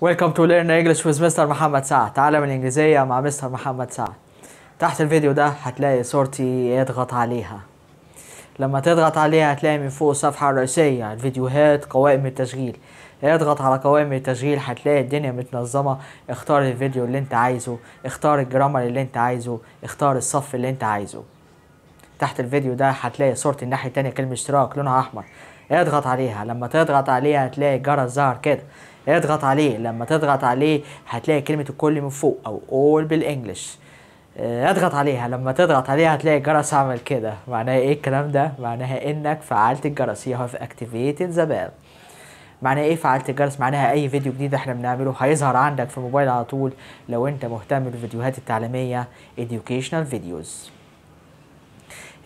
ويلكم تو ليرن انجلش ويز مستر محمد سعد تعلم الانجليزيه مع مستر محمد سعد تحت الفيديو ده هتلاقي صورتي اضغط عليها لما تضغط عليها هتلاقي من فوق الصفحه الرئيسيه الفيديوهات قوائم التشغيل اضغط على قوائم التشغيل هتلاقي الدنيا متنظمه اختار الفيديو اللي انت عايزه اختار الجرامر اللي انت عايزه اختار الصف اللي انت عايزه تحت الفيديو ده هتلاقي صورتي الناحيه التانيه كلمه اشتراك لونها احمر اضغط عليها لما تضغط عليها هتلاقي الجرس ظهر كده اضغط عليه لما تضغط عليه هتلاقي كلمة الكل من فوق أو all بالإنجلش آه، اضغط عليها لما تضغط عليها هتلاقي الجرس عمل كده معناها ايه الكلام ده معناها انك فعلت الجرس هي هاف اكتيفيتد ذا بيل معناها ايه فعلت الجرس معناها اي فيديو جديد احنا بنعمله هيظهر عندك في الموبايل على طول لو انت مهتم بالفيديوهات التعليميه educational videos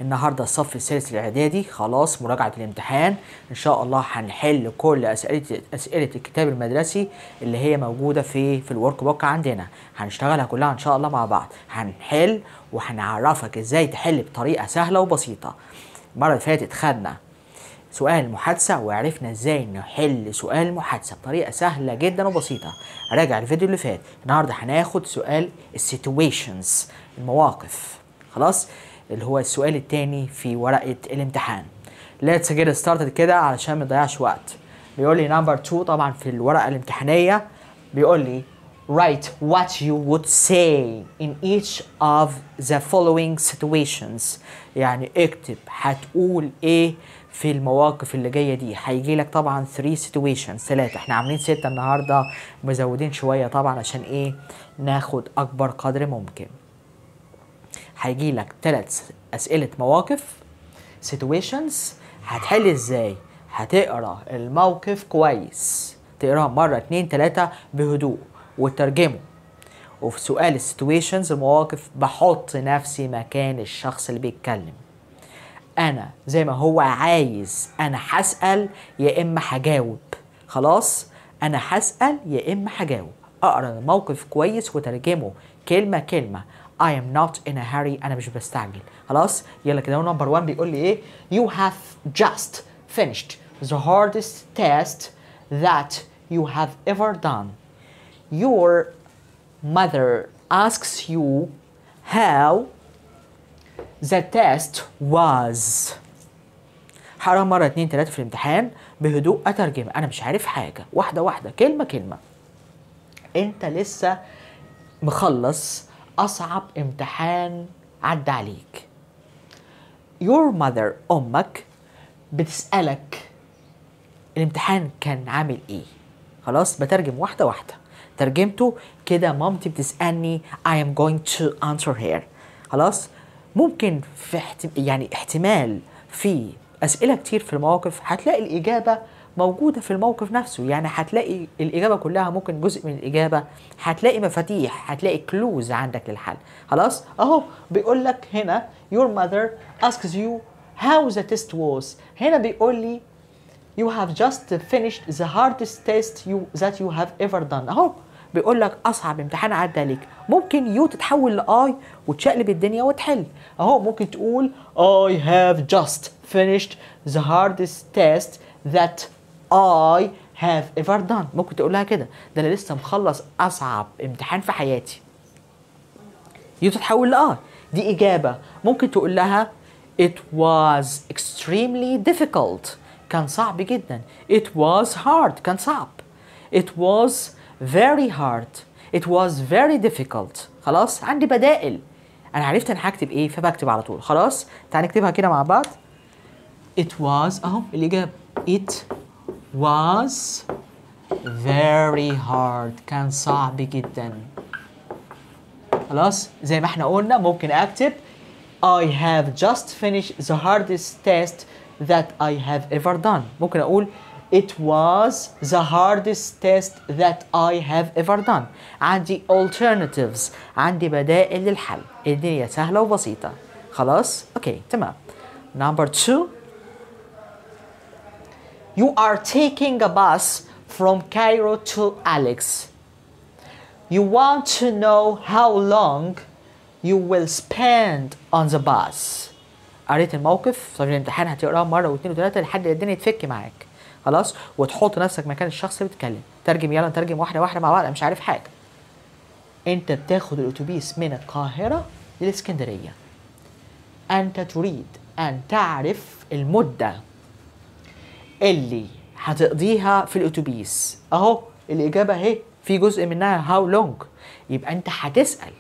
النهارده الصف الثالث الاعدادي خلاص مراجعه الامتحان ان شاء الله هنحل كل اسئله اسئله الكتاب المدرسي اللي هي موجوده في في الورك بوك عندنا هنشتغلها كلها ان شاء الله مع بعض هنحل وهنعرفك ازاي تحل بطريقه سهله وبسيطه المره اللي فاتت خدنا سؤال محادثة وعرفنا ازاي نحل سؤال محادثة بطريقة سهلة جدا وبسيطة راجع الفيديو اللي فات النهاردة هناخد سؤال السيتويشنز المواقف خلاص اللي هو السؤال الثاني في ورقه الامتحان ليتس جيت ستارتد كده علشان ما نضيعش وقت بيقول لي نمبر 2 طبعا في الورقه الامتحانيه بيقول لي write what you would say in each of the following situations يعني اكتب هتقول ايه في المواقف اللي جايه دي هيجي لك طبعا 3 situations ثلاثه احنا عاملين سته النهارده مزودين شويه طبعا عشان ايه ناخد اكبر قدر ممكن هيجي لك ثلاث اسئله مواقف سيتويشنز هتحل ازاي هتقرا الموقف كويس تقراها مره اتنين تلاته بهدوء وترجمه وفي سؤال السيتويشنز المواقف بحط نفسي مكان الشخص اللي بيتكلم انا زي ما هو عايز انا هسال يا اما هجاوب خلاص انا هسال يا اما هجاوب اقرا الموقف كويس وترجمه كلمه كلمه I am not in a hurry انا مش بستعجل خلاص يلا كده نمبر 1 بيقول لي ايه you have just finished the hardest test that you have ever done your mother asks you how the test was حرام مرة اتنين تلاتة في الامتحان بهدوء أترجم أنا مش عارف حاجة واحدة واحدة كلمة كلمة أنت لسه مخلص أصعب امتحان عدى عليك your mother أمك بتسألك الامتحان كان عامل إيه خلاص بترجم واحدة واحدة ترجمته كده مامتي بتسألني I am going to answer here خلاص ممكن في احتم... يعني احتمال في أسئلة كتير في المواقف هتلاقي الإجابة موجوده في الموقف نفسه يعني هتلاقي الاجابه كلها ممكن جزء من الاجابه هتلاقي مفاتيح هتلاقي كلوز عندك للحل خلاص اهو بيقول لك هنا your mother asks you how the test was هنا بيقول لي you have just finished the hardest test you that you have ever done اهو بيقول لك اصعب امتحان عدى عليك ممكن يو تتحول لاي وتشقلب الدنيا وتحل اهو ممكن تقول I have just finished the hardest test that I have ever done ممكن تقول لها كده ده انا لسه مخلص اصعب امتحان في حياتي دي تتحول ل I دي اجابه ممكن تقول لها It was extremely difficult كان صعب جدا It was hard كان صعب It was very hard It was very difficult خلاص عندي بدائل انا عرفت انا هكتب ايه فبكتب على طول خلاص تعال نكتبها كده مع بعض It was اهو الاجابه It was very hard كان صعب جدا خلاص زي ما احنا قلنا ممكن اكتب I have just finished the hardest test that I have ever done ممكن اقول It was the hardest test that I have ever done. عندي alternatives. عندي بدائل للحل. الدنيا سهلة وبسيطة. خلاص؟ اوكي تمام. Number two. You are taking a bus from Cairo to Alex. You want to know how long you will spend on the bus. قريت الموقف طب الامتحان هتقراه مره واثنين وثلاثه لحد الدنيا تفك معاك خلاص وتحط نفسك مكان الشخص اللي بيتكلم ترجم يلا نترجم واحده واحده مع بعض انا مش عارف حاجه انت بتاخد الاتوبيس من القاهره للاسكندريه انت تريد ان تعرف المده اللي هتقضيها في الاتوبيس اهو الاجابه اهي في جزء منها هاو لونج يبقى انت هتسال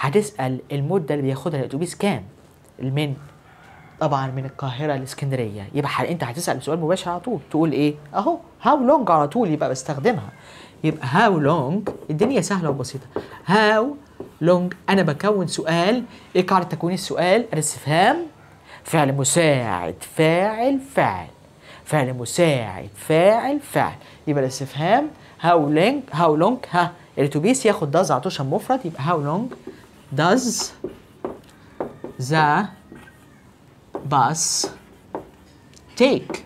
هتسال المده اللي بياخدها الاتوبيس كام من طبعا من القاهره لاسكندريه يبقى انت هتسال سؤال مباشر على طول تقول ايه اهو هاو لونج على طول يبقى بستخدمها يبقى هاو لونج الدنيا سهله وبسيطه هاو لونج انا بكون سؤال ايه قاعده تكوين السؤال الاستفهام فعل مساعد فاعل فاعل فعل مساعد فاعل فعل يبقى الاستفهام هاو لينج هاو لونج ها الاتوبيس ياخد داز على مفرد يبقى هاو لونج داز ذا باس تيك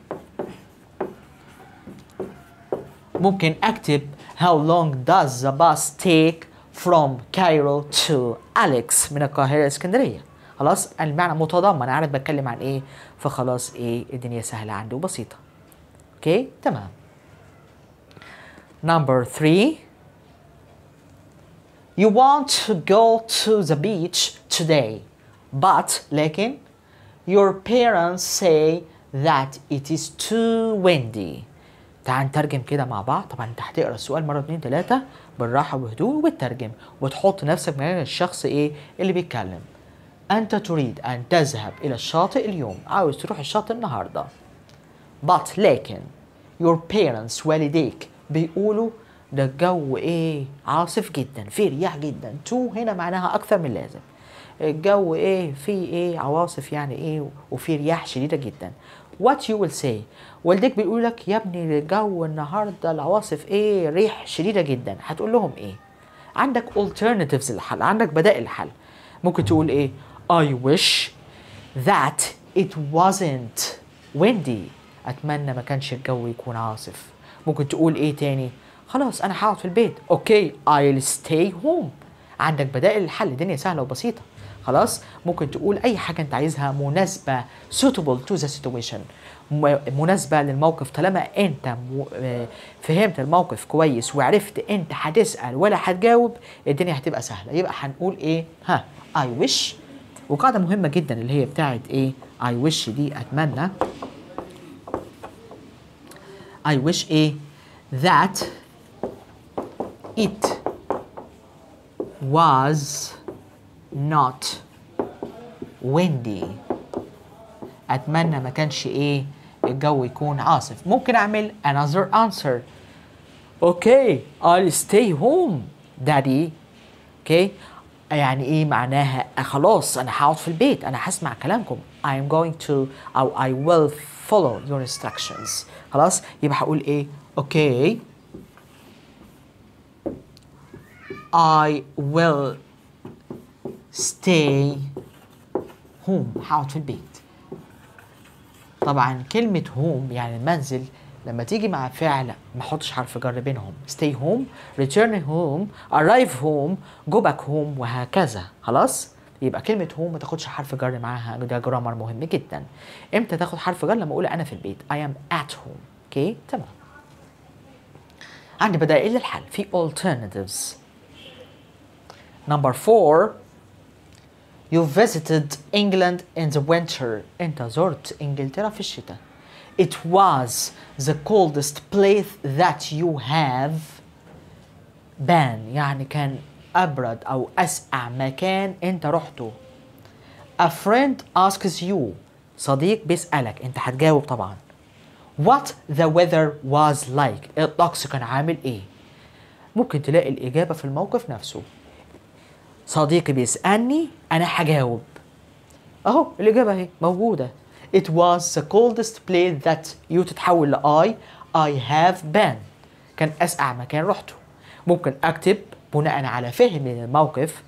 ممكن اكتب how long does the bus take from Cairo to Alex من القاهرة الاسكندريه خلاص المعنى متضمن عارف بتكلم عن ايه فخلاص ايه الدنيا سهله عندي وبسيطه اوكي تمام نمبر 3 you want to go to the beach today but لكن your parents say that it is too windy تعال نترجم كده مع بعض طبعا انت هتقرا السؤال مره اتنين تلاته بالراحه وهدوء وتترجم وتحط نفسك مكان الشخص ايه اللي بيتكلم أنت تريد أن تذهب إلى الشاطئ اليوم عاوز تروح الشاطئ النهاردة but لكن your parents والديك بيقولوا ده الجو ايه عاصف جدا في رياح جدا تو هنا معناها اكثر من لازم الجو ايه في ايه عواصف يعني ايه وفي رياح شديده جدا what you will say والديك بيقول لك يا ابني الجو النهارده العواصف ايه ريح شديده جدا هتقول لهم ايه عندك alternatives للحل عندك بدائل الحل ممكن تقول ايه I wish that it wasn't windy أتمنى ما كانش الجو يكون عاصف ممكن تقول إيه تاني خلاص أنا هقعد في البيت أوكي I'll stay home عندك بدائل الحل الدنيا سهلة وبسيطة خلاص ممكن تقول أي حاجة أنت عايزها مناسبة suitable to the situation مناسبة للموقف طالما أنت آه، فهمت الموقف كويس وعرفت أنت هتسأل ولا هتجاوب الدنيا هتبقى سهلة يبقى هنقول إيه ها I wish وقاعده مهمه جدا اللي هي بتاعت ايه I wish دي اتمنى I wish ايه that it was not windy اتمنى ما كانش ايه الجو يكون عاصف ممكن اعمل another answer okay I'll stay home daddy okay يعني ايه معناها آه، خلاص انا هقعد في البيت انا هسمع كلامكم I am going to او I will follow your instructions خلاص يبقى هقول ايه اوكي okay. I will stay home هقعد في البيت طبعا كلمة home يعني المنزل لما تيجي مع فعل ما احطش حرف جر بينهم stay home return home arrive home go back home وهكذا خلاص يبقى كلمة هوم ما تاخدش حرف جر معاها ده جرامر مهم جدا. امتى تاخد حرف جر؟ لما اقول انا في البيت I am at home. اوكي؟ تمام. عندي بدائل للحل في alternatives. Number four You visited England in the winter. أنت زرت إنجلترا في الشتاء. It was the coldest place that you have been يعني كان أبرد أو أسقع مكان أنت رحته A friend asks you صديق بيسألك أنت هتجاوب طبعا What the weather was like الطقس كان عامل إيه ممكن تلاقي الإجابة في الموقف نفسه صديقي بيسألني أنا هجاوب أهو الإجابة أهي موجودة it was the coldest place that you تتحول ل I I have been كان أسقع مكان رحته ممكن أكتب بناء على فهم الموقف.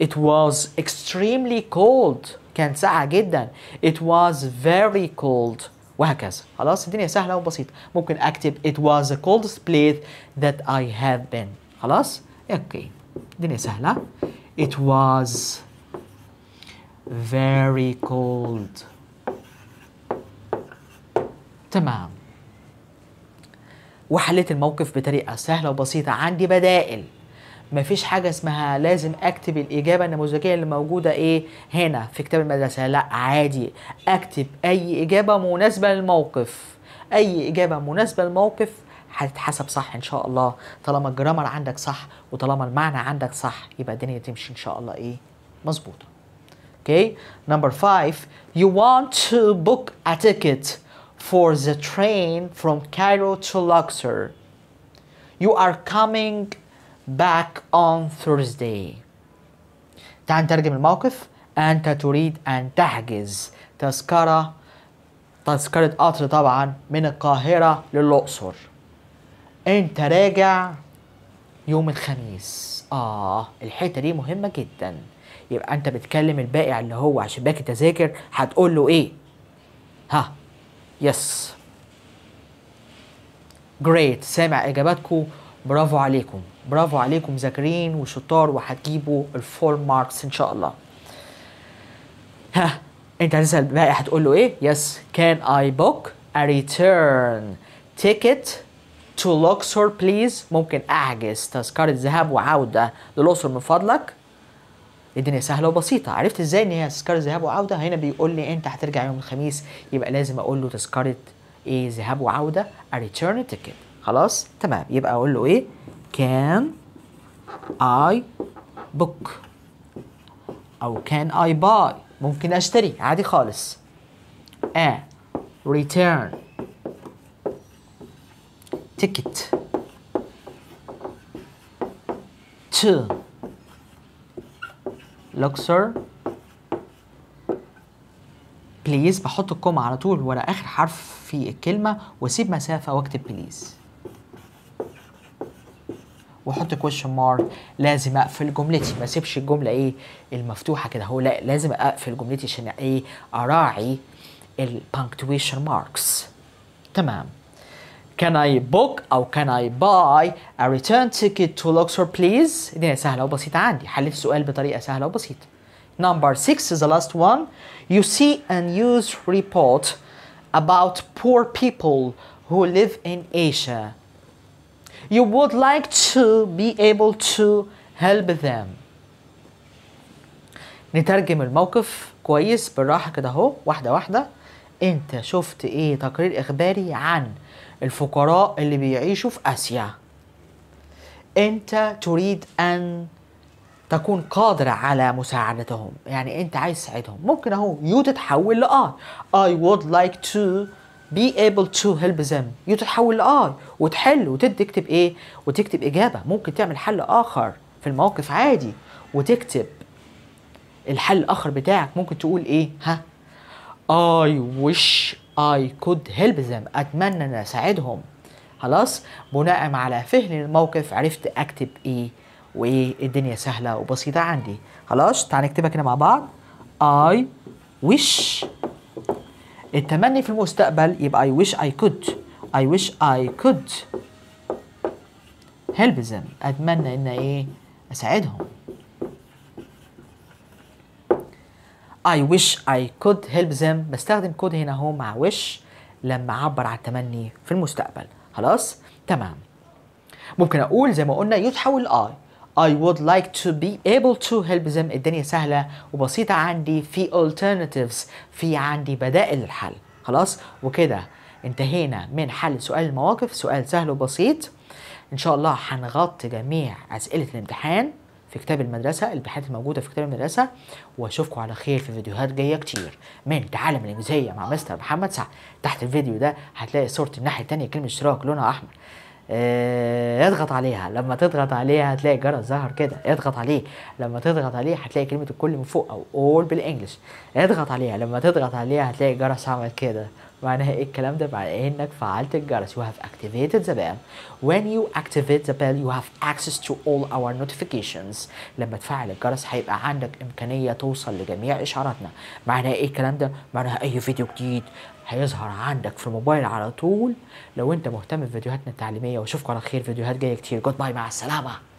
It was extremely cold كان ساقع جدا It was very cold وهكذا خلاص الدنيا سهلة وبسيطة ممكن أكتب It was the coldest place that I have been خلاص؟ أوكي الدنيا سهلة It was very cold تمام وحليت الموقف بطريقه سهله وبسيطه عندي بدائل مفيش حاجه اسمها لازم اكتب الاجابه النموذجيه اللي موجوده ايه هنا في كتاب المدرسه لا عادي اكتب اي اجابه مناسبه للموقف اي اجابه مناسبه للموقف هتتحسب صح ان شاء الله طالما الجرامر عندك صح وطالما المعنى عندك صح يبقى الدنيا تمشي ان شاء الله ايه مظبوطه اوكي نمبر 5 you want to book a ticket for the train from Cairo to Luxor. You are coming back on Thursday. تعال نترجم الموقف أنت تريد أن تحجز تذكرة تذكرة قطر طبعا من القاهرة للأقصر أنت راجع يوم الخميس آه الحتة دي مهمة جدا يبقى أنت بتكلم البائع اللي هو عشان باقي التذاكر هتقول له إيه؟ ها يس جريت سامع اجاباتكم برافو عليكم برافو عليكم مذاكرين وشطار وهتجيبوا الفول ماركس ان شاء الله ها انت هتسال بقى هتقول له ايه يس كان اي بوك ا ريتيرن تيكت تو لوكسور بليز ممكن احجز تذكره ذهاب وعوده للاقصر من فضلك الدنيا سهله وبسيطه عرفت ازاي ان هي تذكره ذهاب وعوده هنا بيقول لي انت هترجع يوم الخميس يبقى لازم اقول له تذكره ايه ذهاب وعوده a return ticket خلاص تمام يبقى اقول له ايه can I book او can I buy ممكن اشتري عادي خالص a return ticket to لوكسر بليز بحط الكوم على طول ورا اخر حرف في الكلمه واسيب مسافه واكتب بليز واحط كويشن مارك لازم اقفل جملتي ما اسيبش الجمله ايه المفتوحه كده هو لا لازم اقفل جملتي عشان ايه اراعي البانكتويشن ماركس تمام Can I book أو can I buy a return ticket to Luxor please؟ دي سهلة وبسيطة عندي حليت السؤال بطريقة سهلة وبسيطة. Number six is the last one. You see a news report about poor people who live in Asia. You would like to be able to help them. نترجم الموقف كويس بالراحة كده أهو واحدة واحدة. أنت شفت إيه تقرير إخباري عن الفقراء اللي بيعيشوا في آسيا أنت تريد أن تكون قادر على مساعدتهم يعني أنت عايز تساعدهم ممكن أهو يو تتحول لآي I would like to be able to help them يو تتحول لآي وتحل وتكتب إيه وتكتب إجابة ممكن تعمل حل آخر في الموقف عادي وتكتب الحل الآخر بتاعك ممكن تقول إيه ها I wish I could help them أتمنى أن أساعدهم خلاص بناء على فهم الموقف عرفت أكتب إيه وإيه الدنيا سهلة وبسيطة عندي خلاص تعال نكتبها كده مع بعض I wish التمني في المستقبل يبقى I wish I could I wish I could help them أتمنى إن إيه أساعدهم I wish I could help them بستخدم كود هنا اهو مع wish لما اعبر عن التمني في المستقبل خلاص تمام ممكن اقول زي ما قلنا يتحول ل I I would like to be able to help them الدنيا سهلة وبسيطة عندي في alternatives في عندي بدائل للحل خلاص وكده انتهينا من حل سؤال المواقف سؤال سهل وبسيط ان شاء الله هنغطي جميع اسئلة الامتحان في كتاب المدرسة البحث الموجودة في كتاب المدرسة واشوفكم على خير في فيديوهات جاية كتير من تعلم الإنجليزية مع مستر محمد سعد تحت الفيديو ده هتلاقي صورة الناحية التانية كلمة اشتراك لونها أحمر اه اضغط عليها لما تضغط عليها هتلاقي الجرس ظهر كده اضغط عليه لما تضغط عليه هتلاقي كلمة الكل من فوق أو أول بالإنجلش اضغط عليها لما تضغط عليها هتلاقي الجرس عمل كده معناها ايه الكلام ده معناه إيه انك فعلت الجرس you have activated the bell when you activate the bell you have access to all our notifications لما تفعل الجرس هيبقى عندك امكانيه توصل لجميع اشعاراتنا معناها ايه الكلام ده معناها اي فيديو جديد هيظهر عندك في الموبايل على طول لو انت مهتم بفيديوهاتنا التعليميه واشوفكم على خير فيديوهات جايه كتير جود باي مع السلامه